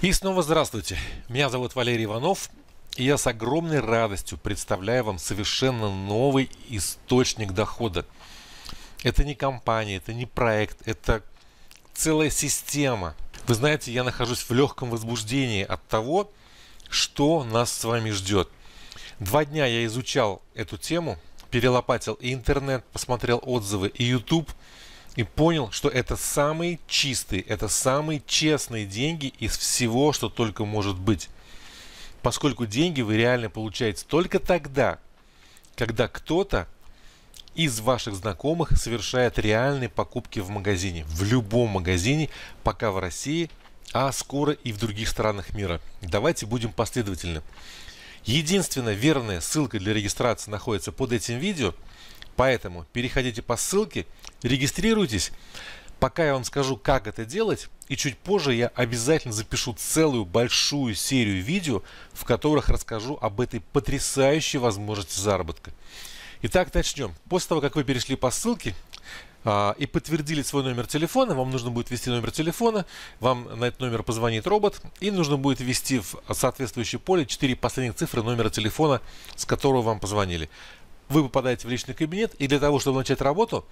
И снова здравствуйте. Меня зовут Валерий Иванов. И я с огромной радостью представляю вам совершенно новый источник дохода. Это не компания, это не проект, это целая система. Вы знаете, я нахожусь в легком возбуждении от того, что нас с вами ждет. Два дня я изучал эту тему, перелопатил и интернет, посмотрел отзывы и YouTube – и понял, что это самые чистые, это самые честные деньги из всего, что только может быть. Поскольку деньги вы реально получаете только тогда, когда кто-то из ваших знакомых совершает реальные покупки в магазине, в любом магазине, пока в России, а скоро и в других странах мира. Давайте будем последовательны. Единственная верная ссылка для регистрации находится под этим видео. Поэтому переходите по ссылке, регистрируйтесь. Пока я вам скажу, как это делать, и чуть позже я обязательно запишу целую большую серию видео, в которых расскажу об этой потрясающей возможности заработка. Итак, начнем. После того, как вы перешли по ссылке, а, и подтвердили свой номер телефона, вам нужно будет ввести номер телефона, вам на этот номер позвонит робот, и нужно будет ввести в соответствующее поле 4 последних цифры номера телефона, с которого вам позвонили вы попадаете в личный кабинет, и для того, чтобы начать работу,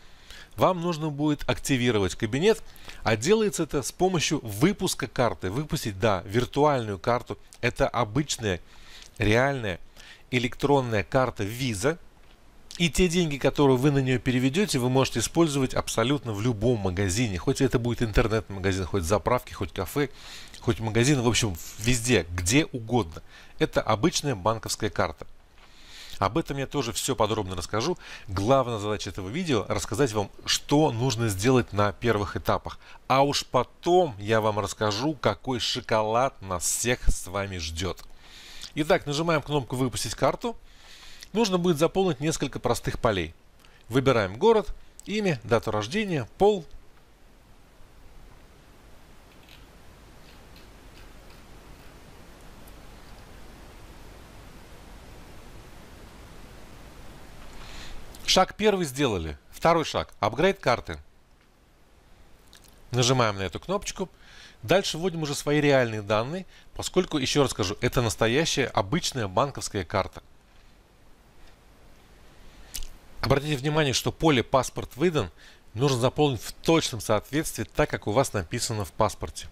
вам нужно будет активировать кабинет, а делается это с помощью выпуска карты. Выпустить, да, виртуальную карту. Это обычная, реальная электронная карта Visa. И те деньги, которые вы на нее переведете, вы можете использовать абсолютно в любом магазине. Хоть это будет интернет-магазин, хоть заправки, хоть кафе, хоть магазин, в общем, везде, где угодно. Это обычная банковская карта. Об этом я тоже все подробно расскажу. Главная задача этого видео – рассказать вам, что нужно сделать на первых этапах. А уж потом я вам расскажу, какой шоколад нас всех с вами ждет. Итак, нажимаем кнопку «Выпустить карту». Нужно будет заполнить несколько простых полей. Выбираем город, имя, дату рождения, пол, Шаг первый сделали. Второй шаг. Апгрейд карты. Нажимаем на эту кнопочку. Дальше вводим уже свои реальные данные, поскольку, еще раз скажу, это настоящая обычная банковская карта. Обратите внимание, что поле «Паспорт выдан» нужно заполнить в точном соответствии, так как у вас написано в паспорте.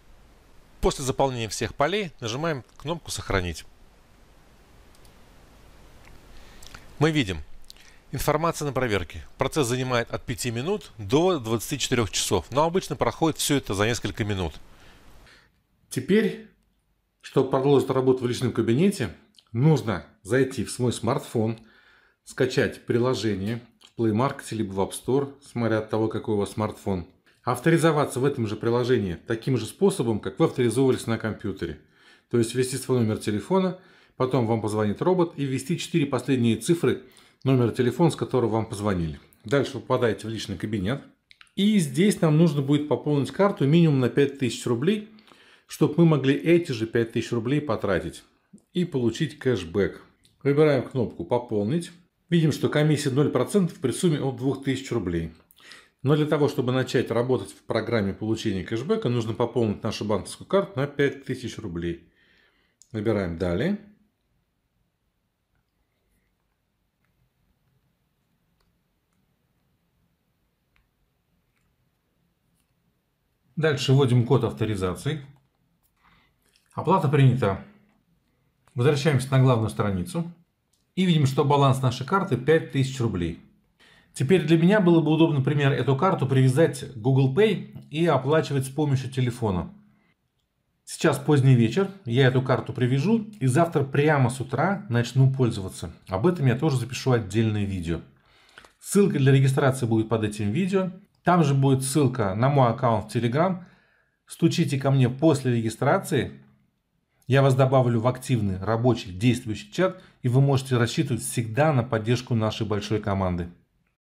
После заполнения всех полей нажимаем кнопку «Сохранить». Мы видим, Информация на проверке. Процесс занимает от 5 минут до 24 часов, но обычно проходит все это за несколько минут. Теперь, чтобы продолжить работу в личном кабинете, нужно зайти в свой смартфон, скачать приложение в Play Market либо в App Store, смотря от того, какой у вас смартфон. Авторизоваться в этом же приложении таким же способом, как вы авторизовывались на компьютере. То есть ввести свой номер телефона, потом вам позвонит робот и ввести 4 последние цифры номер телефона, с которого вам позвонили. Дальше вы попадаете в личный кабинет. И здесь нам нужно будет пополнить карту минимум на 5000 рублей, чтобы мы могли эти же 5000 рублей потратить и получить кэшбэк. Выбираем кнопку «Пополнить». Видим, что комиссия 0% при сумме от 2000 рублей. Но для того, чтобы начать работать в программе получения кэшбэка, нужно пополнить нашу банковскую карту на 5000 рублей. Набираем «Далее». Дальше вводим код авторизации. Оплата принята. Возвращаемся на главную страницу. И видим, что баланс нашей карты 5000 рублей. Теперь для меня было бы удобно, например, эту карту привязать к Google Pay и оплачивать с помощью телефона. Сейчас поздний вечер, я эту карту привяжу и завтра прямо с утра начну пользоваться. Об этом я тоже запишу отдельное видео. Ссылка для регистрации будет под этим видео. Там же будет ссылка на мой аккаунт в Telegram. Стучите ко мне после регистрации. Я вас добавлю в активный, рабочий, действующий чат, и вы можете рассчитывать всегда на поддержку нашей большой команды.